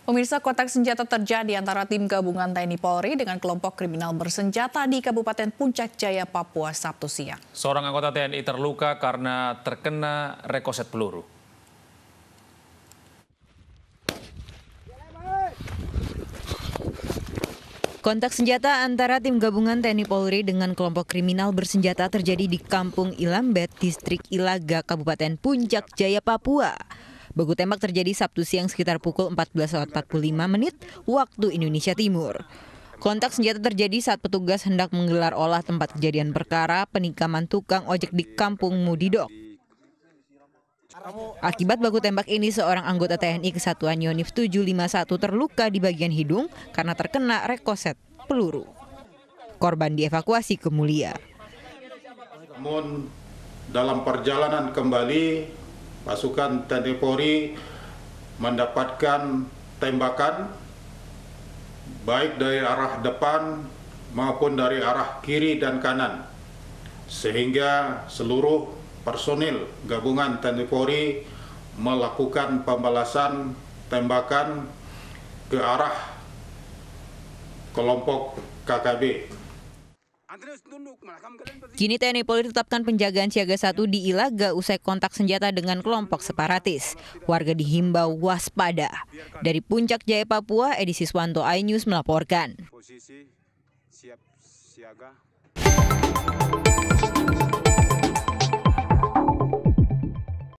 Pemirsa kotak senjata terjadi antara tim gabungan TNI Polri dengan kelompok kriminal bersenjata di Kabupaten Puncak Jaya, Papua, Sabtu siang. Seorang anggota TNI terluka karena terkena rekoset peluru. Kontak senjata antara tim gabungan TNI Polri dengan kelompok kriminal bersenjata terjadi di Kampung Ilambet, Distrik Ilaga, Kabupaten Puncak Jaya, Papua. Baku tembak terjadi Sabtu siang sekitar pukul 14.45 menit waktu Indonesia Timur. Kontak senjata terjadi saat petugas hendak menggelar olah tempat kejadian perkara penikaman tukang ojek di kampung Mudidok. Akibat baku tembak ini, seorang anggota TNI Kesatuan Yonif 751 terluka di bagian hidung karena terkena rekoset peluru. Korban dievakuasi ke Mulia. Namun dalam perjalanan kembali pasukan TNI Polri mendapatkan tembakan baik dari arah depan maupun dari arah kiri dan kanan sehingga seluruh personil gabungan TNI Polri melakukan pembalasan tembakan ke arah kelompok KKB Kini TNI Polri tetapkan penjagaan siaga 1 di Ilaga usai kontak senjata dengan kelompok separatis. Warga dihimbau waspada. Dari Puncak Jaya Papua, edisi Swanto iNews melaporkan. Posisi siap siaga.